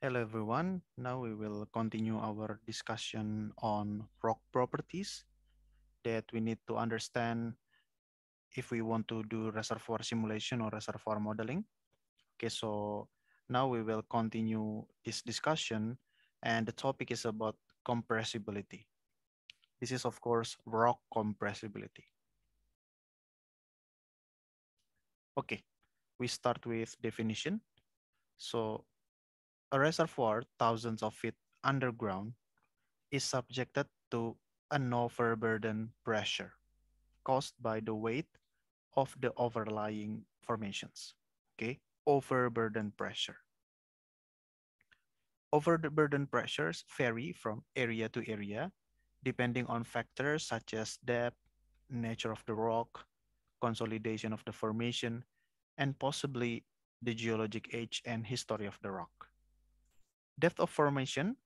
Hello everyone. Now we will continue our discussion on rock properties that we need to understand if we want to do reservoir simulation or reservoir modeling. Okay, so now we will continue this discussion and the topic is about compressibility. This is of course rock compressibility. Okay, we start with definition. So a reservoir thousands of feet underground is subjected to an overburden pressure caused by the weight of the overlying formations. Okay, overburden pressure. Overburden pressures vary from area to area depending on factors such as depth, nature of the rock, consolidation of the formation, and possibly the geologic age and history of the rock. Depth of formation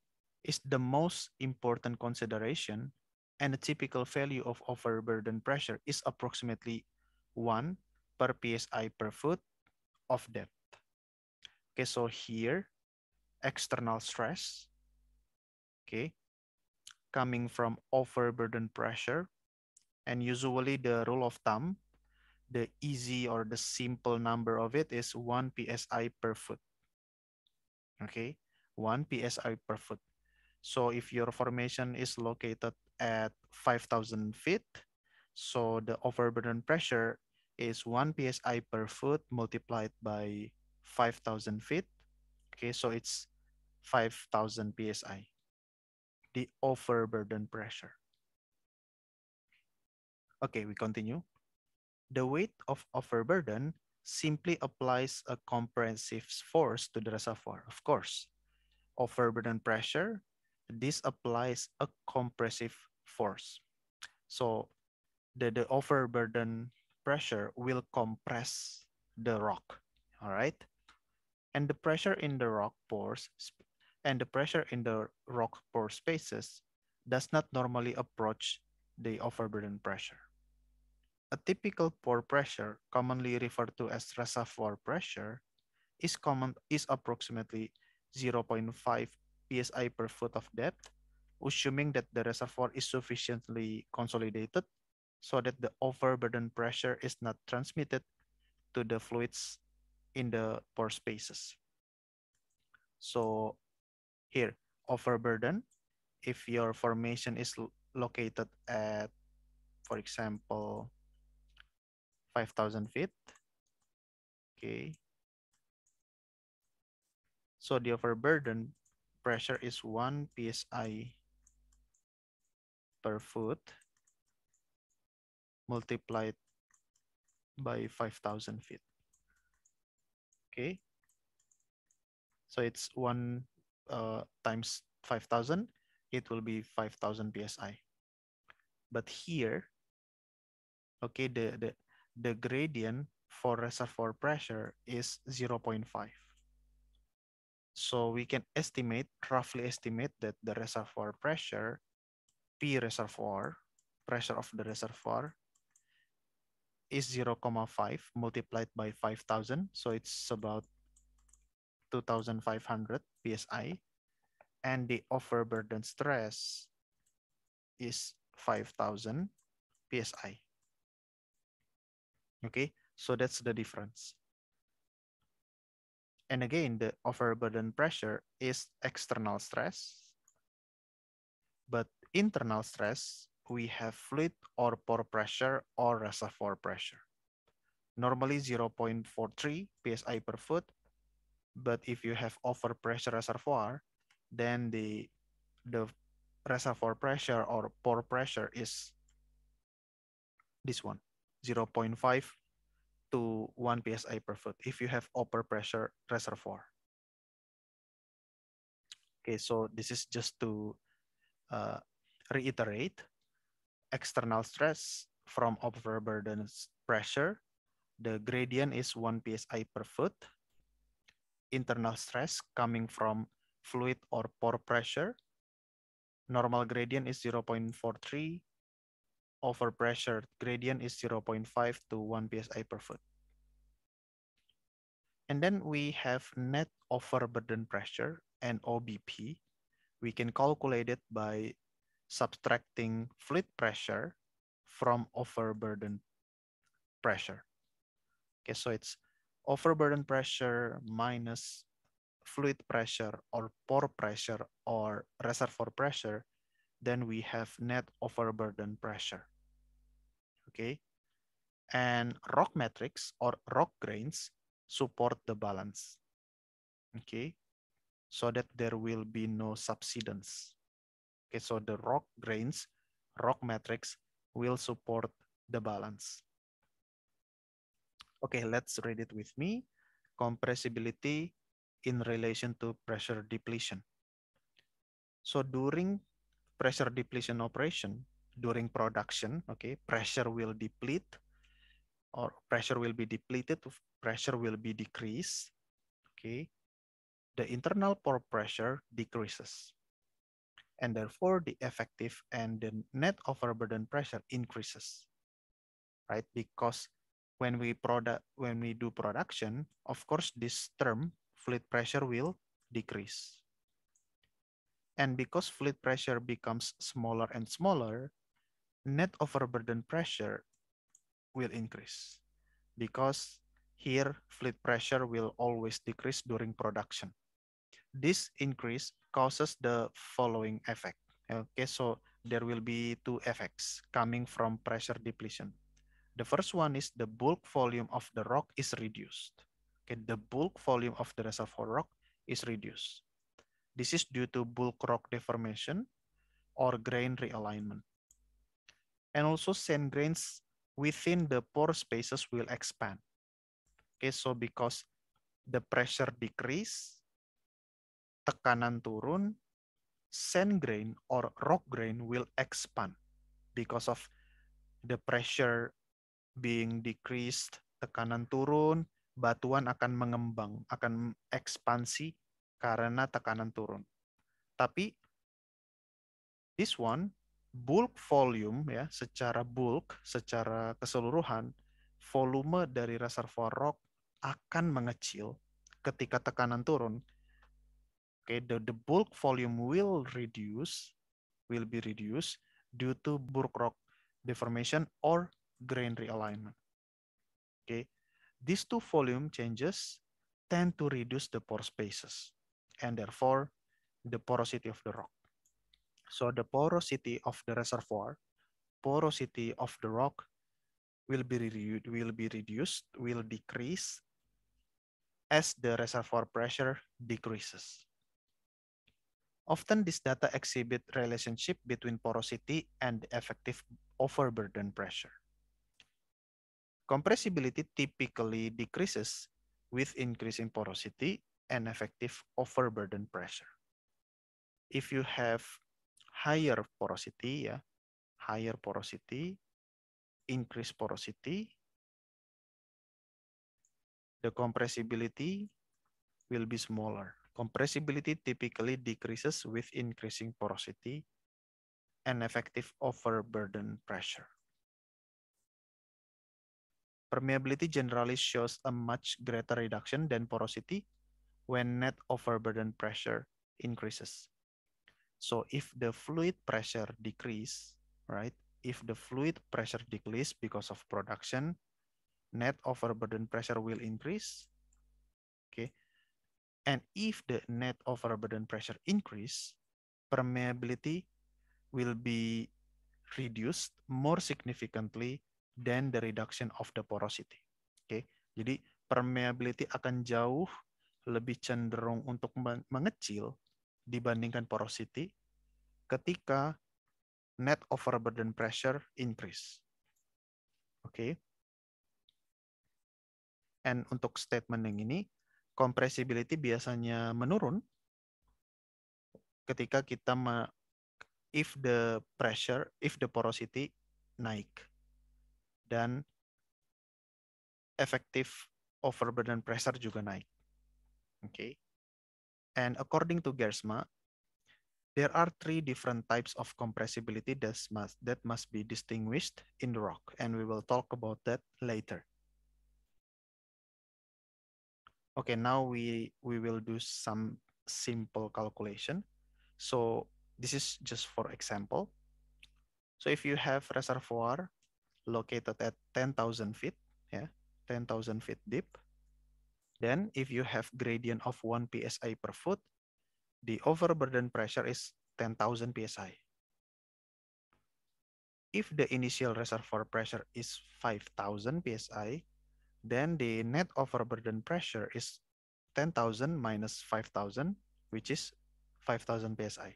is the most important consideration and a typical value of overburden pressure is approximately 1 per psi per foot of depth. Okay, so here, external stress, okay, coming from overburden pressure. And usually the rule of thumb, the easy or the simple number of it is 1 psi per foot. Okay, 1 psi per foot. So if your formation is located at 5,000 feet, so the overburden pressure is 1 psi per foot multiplied by 5,000 feet. Okay, so it's 5,000 psi, the overburden pressure. Okay, we continue. The weight of overburden simply applies a comprehensive force to the reservoir, of course of pressure, this applies a compressive force. So the, the overburden pressure will compress the rock, all right? And the pressure in the rock pores and the pressure in the rock pore spaces does not normally approach the overburden pressure. A typical pore pressure, commonly referred to as reservoir pressure, is common is approximately 0.5 psi per foot of depth, assuming that the reservoir is sufficiently consolidated so that the overburden pressure is not transmitted to the fluids in the pore spaces. So here, overburden, if your formation is located at, for example, 5,000 feet, okay, so the overburden pressure is 1 psi per foot multiplied by 5,000 feet. Okay. So it's 1 uh, times 5,000. It will be 5,000 psi. But here, okay, the, the, the gradient for reservoir pressure is 0 0.5. So we can estimate, roughly estimate that the reservoir pressure, P reservoir, pressure of the reservoir is 0, 0,5 multiplied by 5,000. So it's about 2,500 psi. And the overburden stress is 5,000 psi. Okay, so that's the difference. And again, the overburden pressure is external stress. But internal stress, we have fluid or pore pressure or reservoir pressure. Normally 0.43 psi per foot, but if you have overpressure reservoir, then the, the reservoir pressure or pore pressure is this one, 0.5 to 1 psi per foot if you have upper pressure reservoir. Okay, so this is just to uh, reiterate external stress from overburden pressure. The gradient is 1 psi per foot. Internal stress coming from fluid or pore pressure. Normal gradient is 0.43 overpressure gradient is 0.5 to 1 psi per foot. And then we have net overburden pressure and OBP. We can calculate it by subtracting fluid pressure from overburden pressure. Okay, so it's overburden pressure minus fluid pressure or pore pressure or reservoir pressure, then we have net overburden pressure okay? And rock matrix or rock grains support the balance, okay? So that there will be no subsidence. Okay, so the rock grains, rock matrix will support the balance. Okay, let's read it with me. Compressibility in relation to pressure depletion. So during pressure depletion operation, during production, okay, pressure will deplete or pressure will be depleted, pressure will be decreased, okay, the internal pore pressure decreases. And therefore, the effective and the net overburden pressure increases, right? Because when we product when we do production, of course, this term fluid pressure will decrease. And because fluid pressure becomes smaller and smaller, net overburden pressure will increase because here fluid pressure will always decrease during production. This increase causes the following effect. Okay, so there will be two effects coming from pressure depletion. The first one is the bulk volume of the rock is reduced. Okay, the bulk volume of the reservoir rock is reduced. This is due to bulk rock deformation or grain realignment. and also sand grains within the pore spaces will expand. Okay, so because the pressure decrease, tekanan turun, sand grain or rock grain will expand because of the pressure being decreased, tekanan turun, batuan akan mengembang, akan ekspansi karena tekanan turun. Tapi this one bulk volume ya secara bulk secara keseluruhan volume dari reservoir rock akan mengecil ketika tekanan turun okay the, the bulk volume will reduce will be reduced due to bulk rock deformation or grain realignment okay these two volume changes tend to reduce the pore spaces and therefore the porosity of the rock So the porosity of the reservoir, porosity of the rock will be, reduced, will be reduced, will decrease as the reservoir pressure decreases. Often this data exhibit relationship between porosity and effective overburden pressure. Compressibility typically decreases with increasing porosity and effective overburden pressure. If you have higher porosity ya, higher porosity, increase porosity, the compressibility will be smaller. Compressibility typically decreases with increasing porosity and effective overburden pressure. Permeability generally shows a much greater reduction than porosity when net overburden pressure increases. So if the fluid pressure decrease, right? If the fluid pressure decrease because of production, net overburden pressure will increase. Okay. And if the net overburden pressure increase, permeability will be reduced more significantly than the reduction of the porosity. Okay. Jadi permeability akan jauh lebih cenderung untuk mengecil dibandingkan porosity ketika net overburden pressure increase. Oke. Okay. And untuk statement yang ini, compressibility biasanya menurun ketika kita if the pressure, if the porosity naik. Dan effective overburden pressure juga naik. Oke. Okay. And according to Gersma, there are three different types of compressibility that must, that must be distinguished in the rock, and we will talk about that later. Okay, now we, we will do some simple calculation. So this is just for example. So if you have reservoir located at 10,000 feet, yeah, 10,000 feet deep, then if you have gradient of 1 psi per foot, the overburden pressure is 10,000 psi. If the initial reservoir pressure is 5,000 psi, then the net overburden pressure is 10,000 minus 5,000, which is 5,000 psi.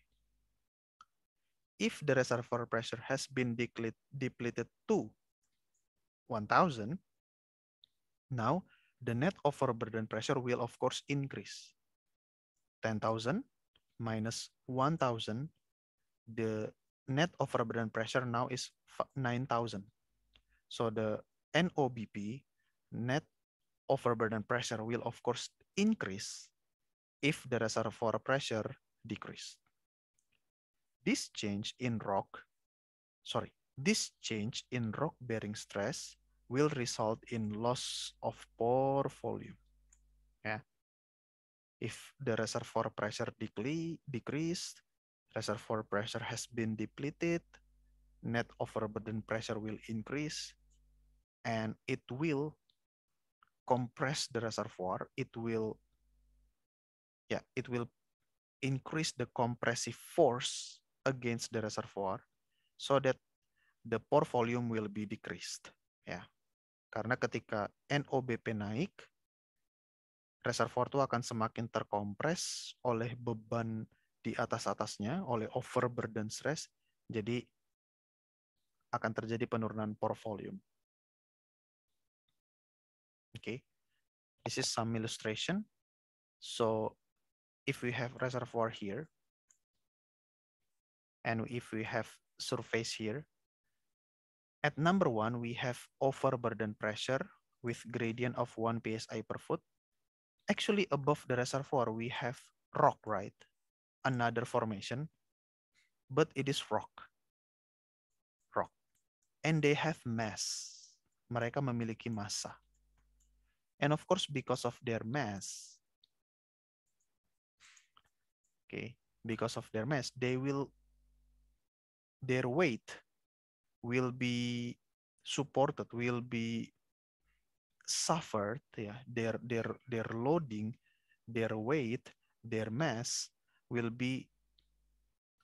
If the reservoir pressure has been depleted to 1,000, now the net overburden pressure will of course increase. 10,000 minus 1,000, the net overburden pressure now is 9,000. So the NOBP, net overburden pressure, will of course increase if the reservoir pressure decrease. This change in rock, sorry, this change in rock bearing stress will result in loss of pore volume. Yeah. If the reservoir pressure decreased, reservoir pressure has been depleted, net overburden pressure will increase, and it will compress the reservoir. It will, yeah, it will increase the compressive force against the reservoir so that the pore volume will be decreased. Yeah. Karena ketika NOBP naik, reservoir itu akan semakin terkompres oleh beban di atas-atasnya, oleh overburden stress, jadi akan terjadi penurunan pore volume. Okay, this is some illustration. So if we have reservoir here, and if we have surface here, At number one, we have overburden pressure with gradient of 1 psi per foot. Actually, above the reservoir, we have rock, right? Another formation, but it is rock. Rock. And they have mass. Mereka memiliki massa. And of course, because of their mass, okay, because of their mass, they will, their weight will be supported, will be suffered, ya, their their their loading, their weight, their mass will be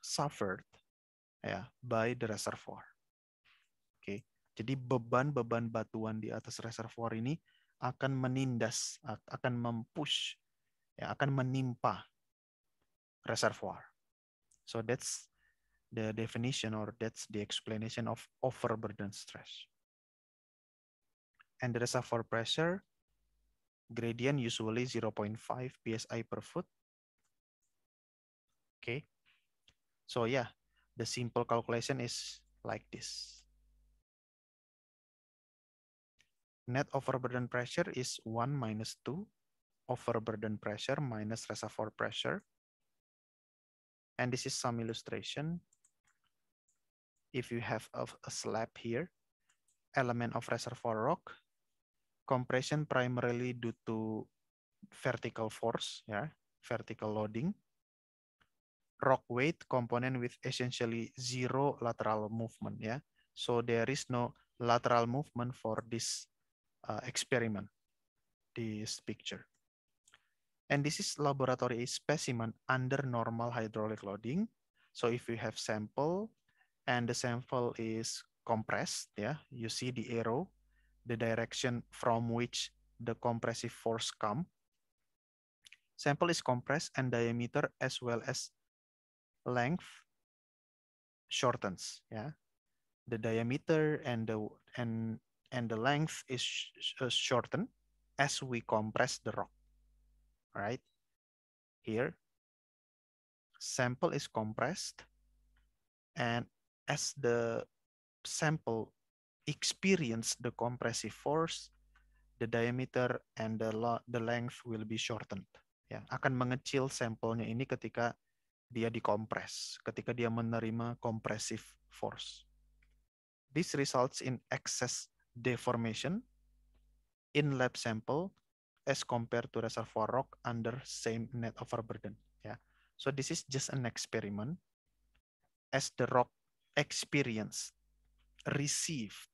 suffered, ya, by the reservoir. Oke, okay. jadi beban-beban batuan di atas reservoir ini akan menindas, akan mempush, ya, akan menimpa reservoir. So that's the definition or that's the explanation of overburden stress. And the reservoir pressure gradient usually 0.5 psi per foot. Okay. So yeah, the simple calculation is like this. Net overburden pressure is 1 minus 2 overburden pressure minus reservoir pressure. And this is some illustration if you have a, a slab here, element of reservoir rock, compression primarily due to vertical force, yeah, vertical loading, rock weight component with essentially zero lateral movement, yeah. So there is no lateral movement for this uh, experiment, this picture. And this is laboratory specimen under normal hydraulic loading. So if you have sample and the sample is compressed, yeah, you see the arrow, the direction from which the compressive force come. Sample is compressed and diameter as well as length shortens, yeah. The diameter and the and and the length is sh uh, shortened as we compress the rock. Right Here sample is compressed and as the sample experience the compressive force, the diameter and the, the length will be shortened. Ya, akan mengecil sampelnya ini ketika dia dikompres, ketika dia menerima compressive force. This results in excess deformation in lab sample as compared to reservoir rock under same net overburden. Ya. So this is just an experiment. As the rock experienced, received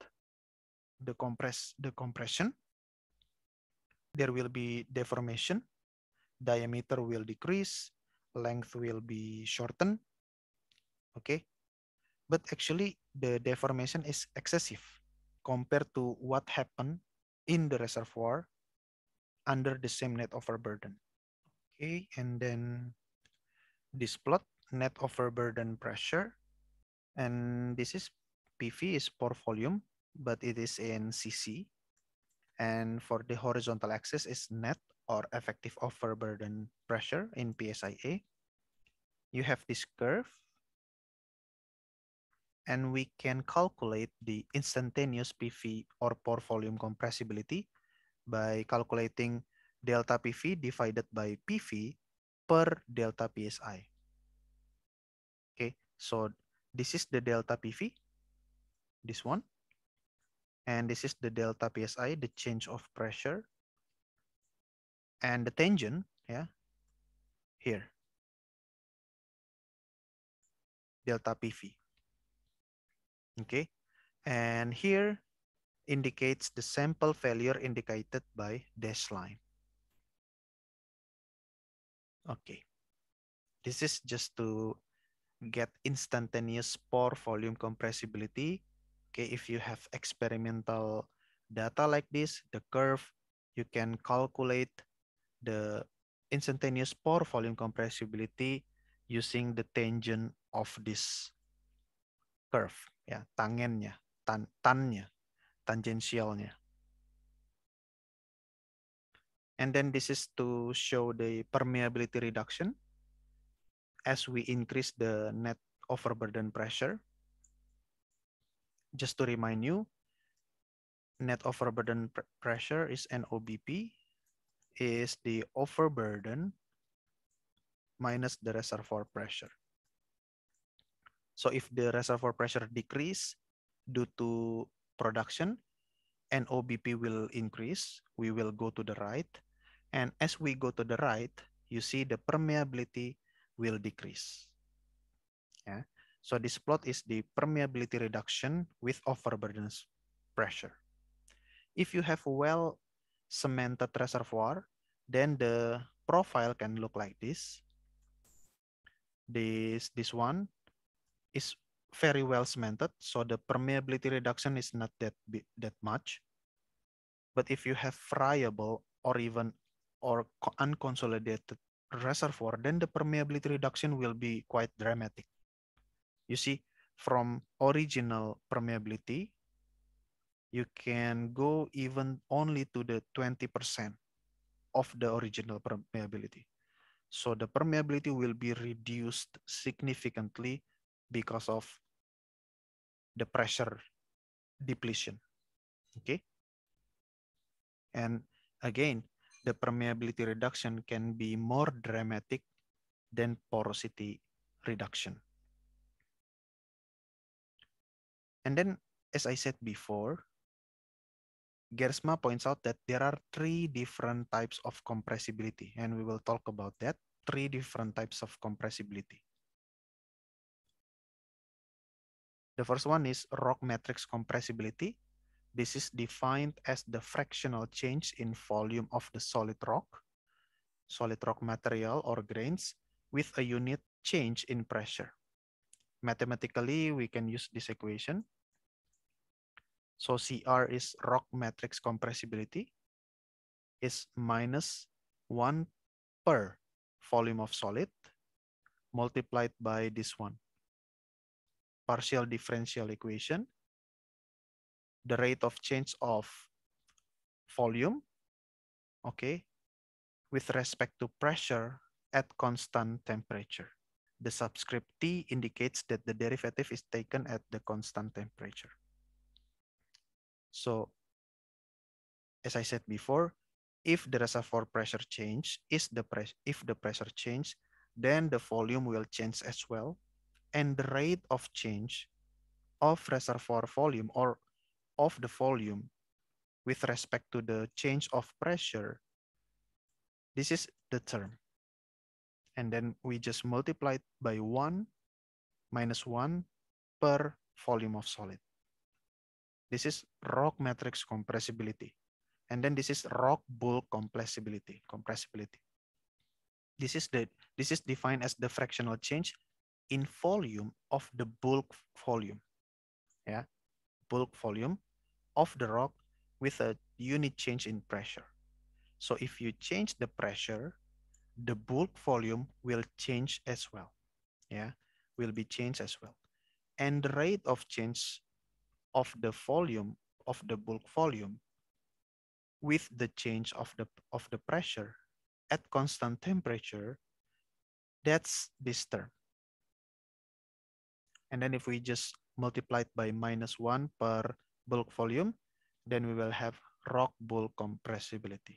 the compress the compression. There will be deformation, diameter will decrease, length will be shortened. Okay. But actually the deformation is excessive compared to what happened in the reservoir under the same net overburden. Okay, and then this plot, net overburden pressure, and this is PV is pore volume, but it is in CC. And for the horizontal axis is net or effective overburden pressure in PSIA. You have this curve and we can calculate the instantaneous PV or pore volume compressibility by calculating delta PV divided by PV per delta PSI. Okay, so this is the delta PV, this one. And this is the delta PSI, the change of pressure. And the tangent, yeah, here. Delta PV. Okay. And here indicates the sample failure indicated by dash line. Okay. This is just to get instantaneous pore volume compressibility. Okay, if you have experimental data like this, the curve, you can calculate the instantaneous pore volume compressibility using the tangent of this curve, ya, tangennya, tan tannya, tangensialnya. And then this is to show the permeability reduction. as we increase the net overburden pressure. Just to remind you, net overburden pr pressure is NOBP, is the overburden minus the reservoir pressure. So if the reservoir pressure decrease due to production, NOBP will increase. We will go to the right. And as we go to the right, you see the permeability will decrease. Yeah. So this plot is the permeability reduction with overburden pressure. If you have a well cemented reservoir, then the profile can look like this. This, this one is very well cemented, so the permeability reduction is not that, that much. But if you have friable or even or unconsolidated reservoir, then the permeability reduction will be quite dramatic. You see, from original permeability, you can go even only to the 20% of the original permeability. So the permeability will be reduced significantly because of the pressure depletion. Okay. And again, the permeability reduction can be more dramatic than porosity reduction. And then, as I said before, Gersma points out that there are three different types of compressibility, and we will talk about that, three different types of compressibility. The first one is rock matrix compressibility, this is defined as the fractional change in volume of the solid rock, solid rock material or grains with a unit change in pressure. Mathematically, we can use this equation. So CR is rock matrix compressibility is minus 1 per volume of solid multiplied by this one. Partial differential equation the rate of change of volume, okay, with respect to pressure at constant temperature. The subscript T indicates that the derivative is taken at the constant temperature. So as I said before, if the reservoir pressure change is the press if the pressure change, then the volume will change as well, and the rate of change of reservoir volume or of the volume with respect to the change of pressure, this is the term. And then we just multiply it by 1 minus 1 per volume of solid. This is rock matrix compressibility. And then this is rock bulk compressibility. compressibility. This is, the, this is defined as the fractional change in volume of the bulk volume. Yeah, bulk volume of the rock with a unit change in pressure. So if you change the pressure, the bulk volume will change as well. Yeah, will be changed as well. And the rate of change of the volume of the bulk volume with the change of the of the pressure at constant temperature, that's this term. And then if we just multiply it by minus 1 per bulk volume, then we will have rock bulk compressibility.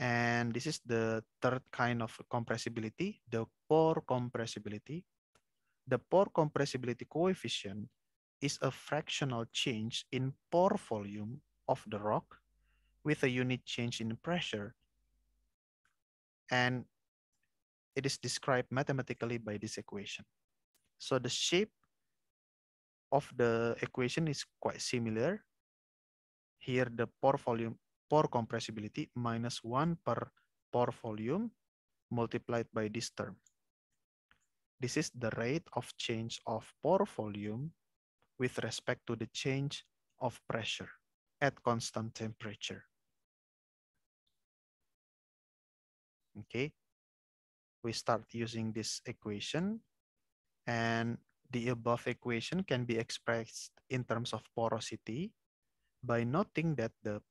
And this is the third kind of compressibility, the pore compressibility. The pore compressibility coefficient is a fractional change in pore volume of the rock with a unit change in pressure. And it is described mathematically by this equation. So the shape of the equation is quite similar. Here the pore volume, pore compressibility minus 1 per pore volume multiplied by this term. This is the rate of change of pore volume with respect to the change of pressure at constant temperature. Okay, we start using this equation and the above equation can be expressed in terms of porosity by noting that the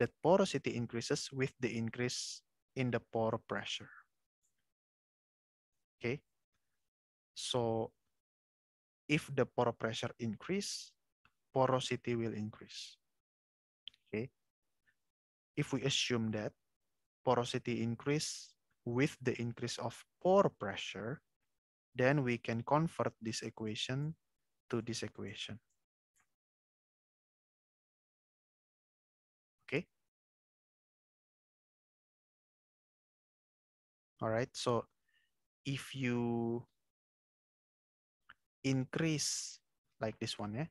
that porosity increases with the increase in the pore pressure. Okay. So if the pore pressure increase, porosity will increase. Okay. If we assume that porosity increase with the increase of pore pressure, then we can convert this equation to this equation. Okay. All right, so if you increase like this one, yeah,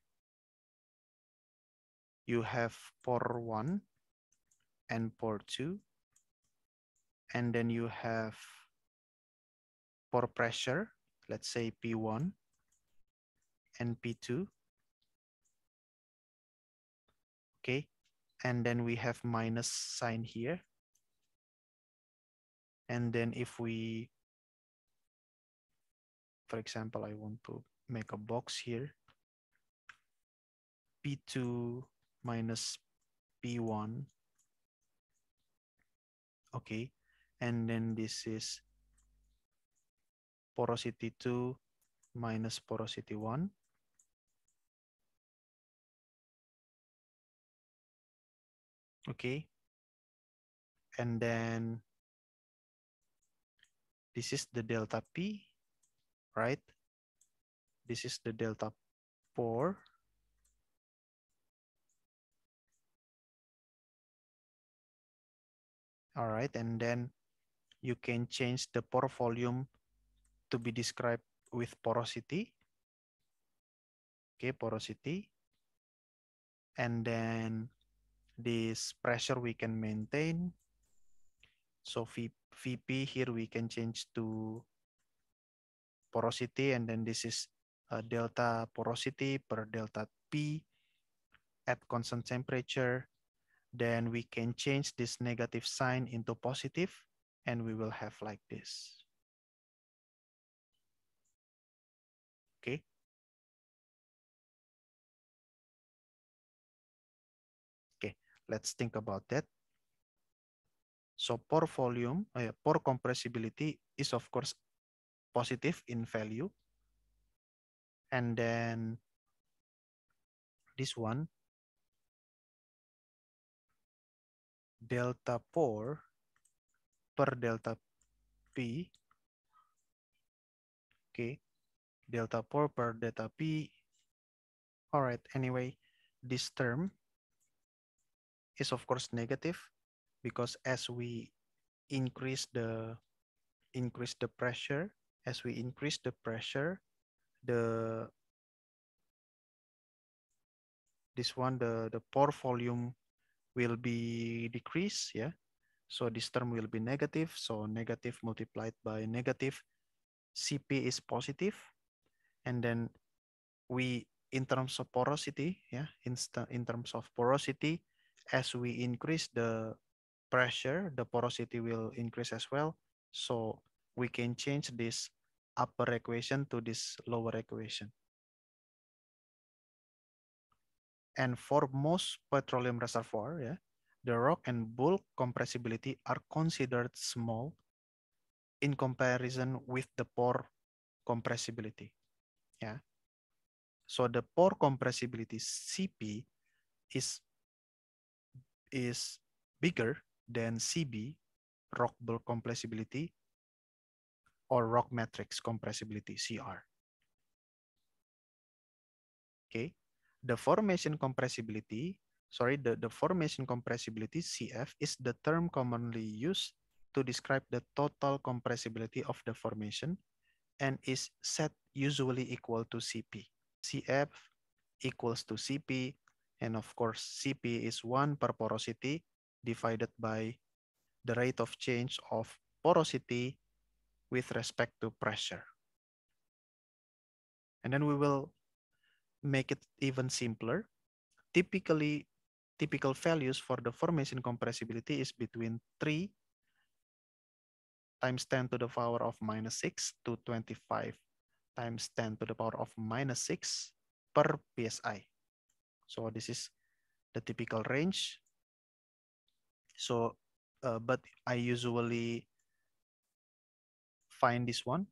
you have for 1 and for 2, and then you have for pressure let's say P1 and P2. Okay, and then we have minus sign here. And then if we, for example, I want to make a box here, P2 minus P1. Okay, and then this is porosity 2 minus porosity 1. Okay. And then this is the delta P, right? This is the delta pore. All right, and then you can change the pore volume to be described with porosity. Okay, porosity. And then this pressure we can maintain. So v, VP here we can change to porosity and then this is uh, delta porosity per delta P at constant temperature. Then we can change this negative sign into positive and we will have like this. Oke. Okay. let's think about that. So pore volume, oh eh, yeah, pore compressibility is of course positive in value. And then this one, delta pore per delta P. Okay, delta 4 per delta p. All right, anyway, this term is of course negative because as we increase the increase the pressure, as we increase the pressure, the this one the the pore volume will be decreased, yeah. So this term will be negative. So negative multiplied by negative, Cp is positive and then we in terms of porosity yeah in, in terms of porosity as we increase the pressure the porosity will increase as well so we can change this upper equation to this lower equation and for most petroleum reservoir yeah the rock and bulk compressibility are considered small in comparison with the pore compressibility Yeah. So the pore compressibility CP is is bigger than CB rock bulk compressibility or rock matrix compressibility CR. Okay, the formation compressibility, sorry, the, the formation compressibility CF is the term commonly used to describe the total compressibility of the formation and is set usually equal to CP. CF equals to CP, and of course, CP is 1 per porosity divided by the rate of change of porosity with respect to pressure. And then we will make it even simpler. Typically, typical values for the formation compressibility is between 3 times 10 to the power of minus 6 to 25 times 10 to the power of minus 6 per psi. So this is the typical range. So, uh, but I usually find this one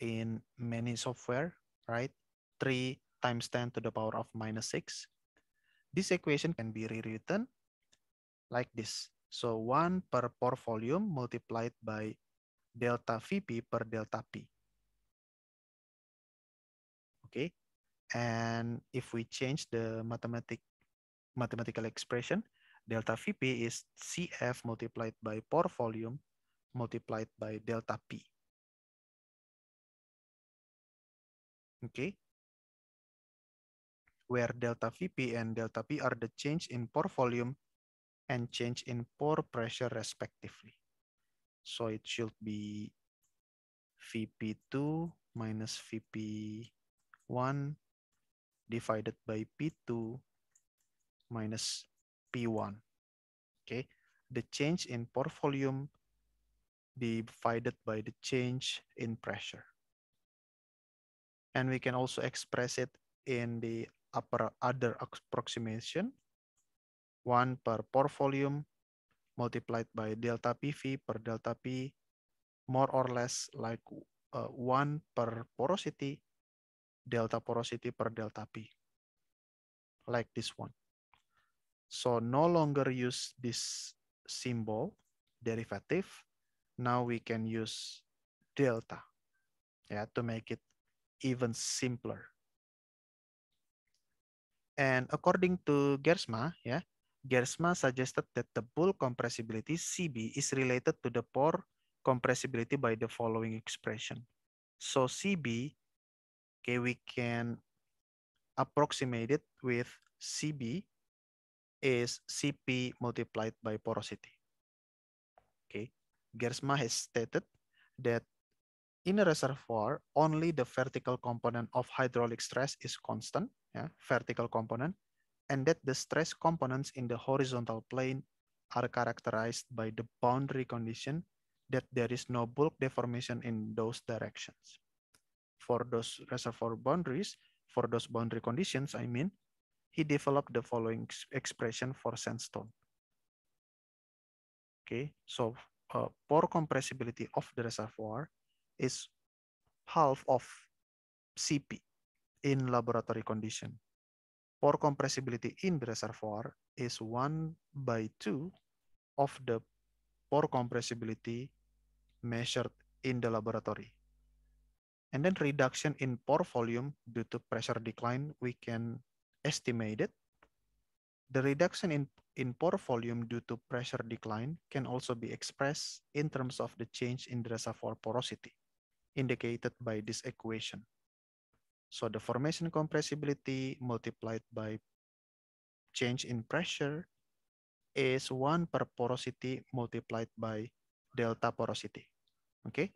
in many software, right? 3 times 10 to the power of minus 6. This equation can be rewritten like this. So 1 per pore volume multiplied by delta Vp per delta P. Okay, and if we change the mathematic mathematical expression, delta Vp is Cf multiplied by pore volume multiplied by delta P. Okay, where delta Vp and delta P are the change in pore volume and change in pore pressure respectively. So it should be VP2 minus VP1 divided by P2 minus P1. Okay, the change in pore volume divided by the change in pressure. And we can also express it in the upper other approximation, 1 per pore volume multiplied by delta PV per delta P more or less like uh, 1 per porosity delta porosity per delta P like this one. So no longer use this symbol derivative. Now we can use delta yeah, to make it even simpler. And according to Gersma, yeah, Gersma suggested that the bull compressibility CB is related to the pore compressibility by the following expression. So CB, okay, we can approximate it with CB is CP multiplied by porosity. Okay, Gersma has stated that in a reservoir, only the vertical component of hydraulic stress is constant, yeah, vertical component, and that the stress components in the horizontal plane are characterized by the boundary condition that there is no bulk deformation in those directions. For those reservoir boundaries, for those boundary conditions, I mean, he developed the following expression for sandstone. Okay, so uh, pore compressibility of the reservoir is half of CP in laboratory condition pore compressibility in the reservoir is 1 by 2 of the pore compressibility measured in the laboratory. And then reduction in pore volume due to pressure decline, we can estimate it. The reduction in, in pore volume due to pressure decline can also be expressed in terms of the change in the reservoir porosity, indicated by this equation. So the formation compressibility multiplied by change in pressure is 1 per porosity multiplied by delta porosity. Okay?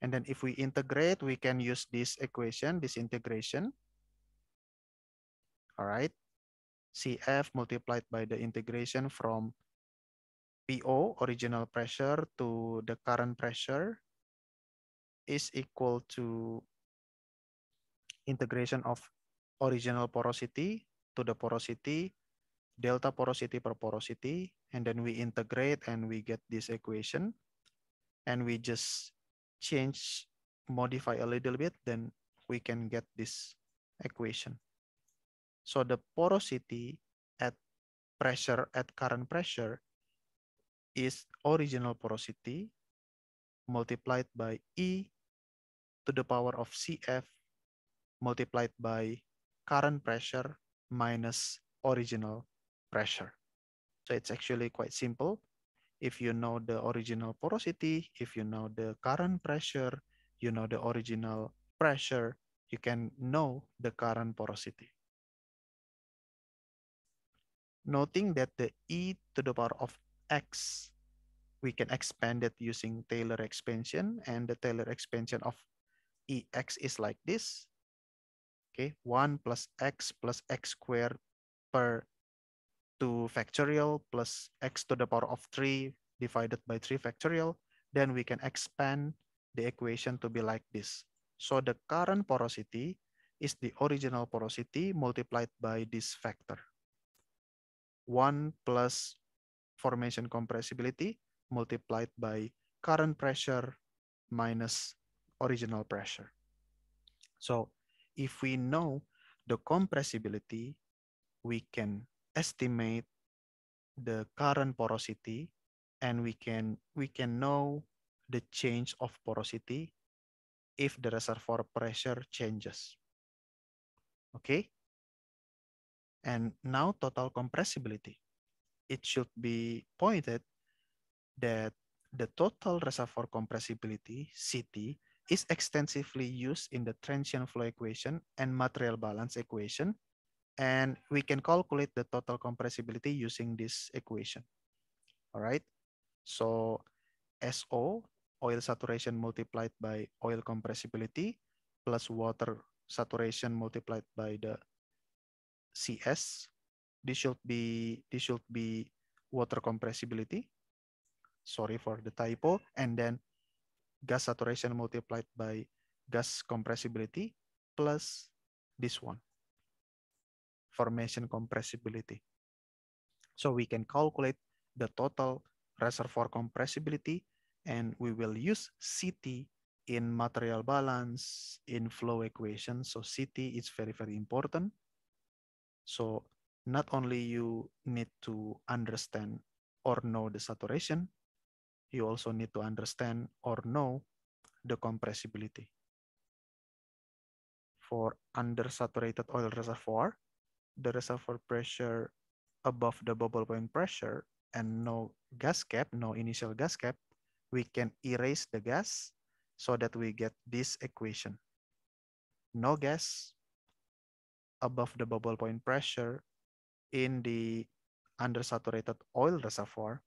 And then if we integrate, we can use this equation, this integration. All right. CF multiplied by the integration from PO, original pressure, to the current pressure is equal to integration of original porosity to the porosity, delta porosity per porosity, and then we integrate and we get this equation. And we just change, modify a little bit, then we can get this equation. So the porosity at pressure, at current pressure, is original porosity multiplied by E to the power of CF multiplied by current pressure minus original pressure. So it's actually quite simple. If you know the original porosity, if you know the current pressure, you know the original pressure, you can know the current porosity. Noting that the e to the power of x, we can expand it using Taylor expansion, and the Taylor expansion of ex is like this okay, 1 plus x plus x squared per 2 factorial plus x to the power of 3 divided by 3 factorial, then we can expand the equation to be like this. So the current porosity is the original porosity multiplied by this factor. 1 plus formation compressibility multiplied by current pressure minus original pressure. So if we know the compressibility, we can estimate the current porosity and we can we can know the change of porosity if the reservoir pressure changes. Okay? And now total compressibility. It should be pointed that the total reservoir compressibility, CT, is extensively used in the transient flow equation and material balance equation. And we can calculate the total compressibility using this equation. All right. So SO, oil saturation multiplied by oil compressibility plus water saturation multiplied by the CS. This should be this should be water compressibility. Sorry for the typo. And then gas saturation multiplied by gas compressibility plus this one, formation compressibility. So we can calculate the total reservoir compressibility and we will use CT in material balance, in flow equation. So CT is very, very important. So not only you need to understand or know the saturation, you also need to understand or know the compressibility. For undersaturated oil reservoir, the reservoir pressure above the bubble point pressure and no gas cap, no initial gas cap, we can erase the gas so that we get this equation. No gas above the bubble point pressure in the undersaturated oil reservoir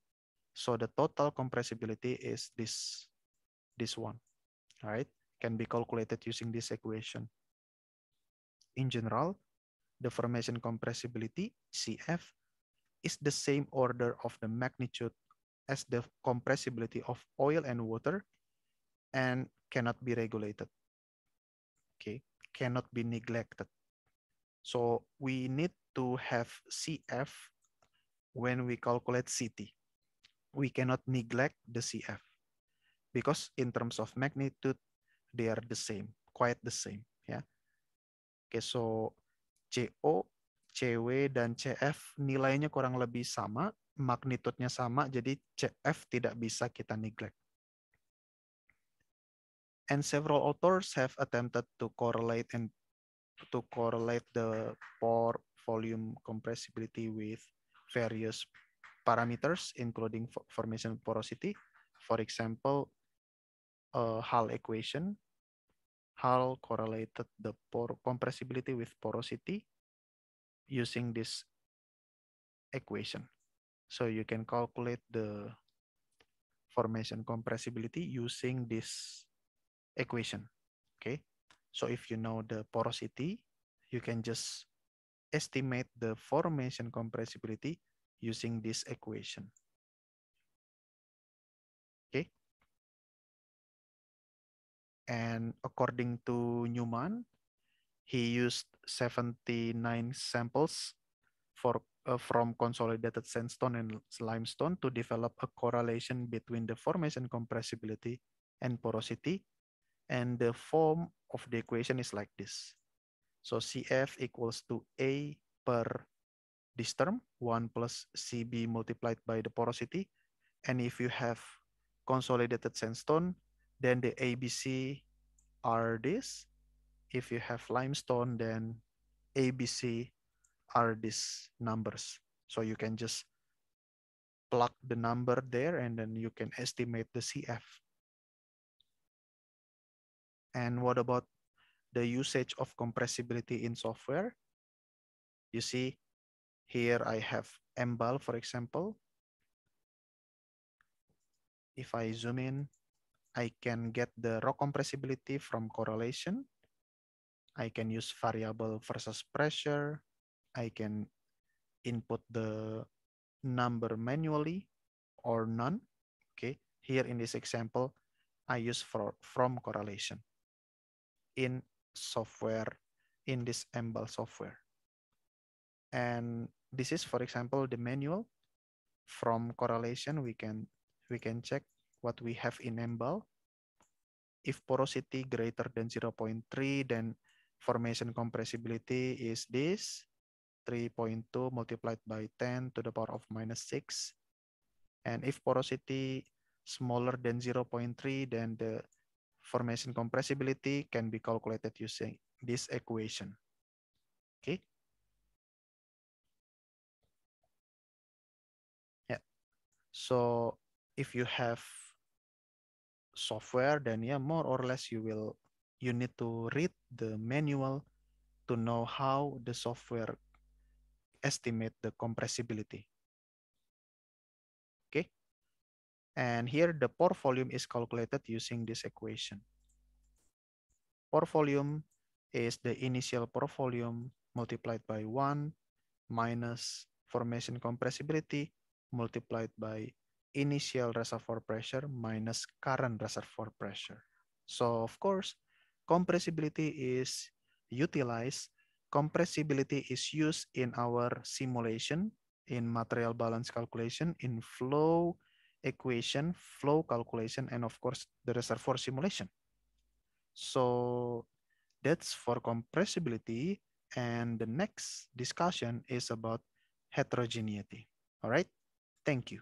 so the total compressibility is this, this one, all right? Can be calculated using this equation. In general, the formation compressibility, CF, is the same order of the magnitude as the compressibility of oil and water and cannot be regulated. Okay, cannot be neglected. So we need to have CF when we calculate CT. we cannot neglect the CF because in terms of magnitude they are the same, quite the same ya. Yeah. Oke, okay, so CO, CW dan CF nilainya kurang lebih sama, magnitudenya sama, jadi CF tidak bisa kita neglect. And several authors have attempted to correlate and to correlate the pore volume compressibility with various parameters, including formation porosity. For example, uh, Hall equation. Hall correlated the compressibility with porosity using this equation. So you can calculate the formation compressibility using this equation. Okay. So if you know the porosity, you can just estimate the formation compressibility using this equation. Okay. And according to Newman, he used 79 samples for, uh, from consolidated sandstone and limestone to develop a correlation between the formation compressibility and porosity. And the form of the equation is like this. So CF equals to A per this term, 1 plus Cb multiplied by the porosity. And if you have consolidated sandstone, then the ABC are this. If you have limestone, then ABC are these numbers. So you can just plug the number there and then you can estimate the CF. And what about the usage of compressibility in software? You see here I have embal, for example. If I zoom in, I can get the raw compressibility from correlation. I can use variable versus pressure. I can input the number manually or none. Okay, here in this example, I use for, from correlation in software, in this embal software. And this is for example the manual from correlation we can we can check what we have in embal if porosity greater than 0.3 then formation compressibility is this 3.2 multiplied by 10 to the power of minus 6 and if porosity smaller than 0.3 then the formation compressibility can be calculated using this equation okay so if you have software then yeah more or less you will you need to read the manual to know how the software estimate the compressibility okay and here the pore volume is calculated using this equation pore volume is the initial pore volume multiplied by 1 minus formation compressibility multiplied by initial reservoir pressure minus current reservoir pressure. So of course, compressibility is utilized. Compressibility is used in our simulation, in material balance calculation, in flow equation, flow calculation, and of course, the reservoir simulation. So that's for compressibility. And the next discussion is about heterogeneity. All right. Thank you.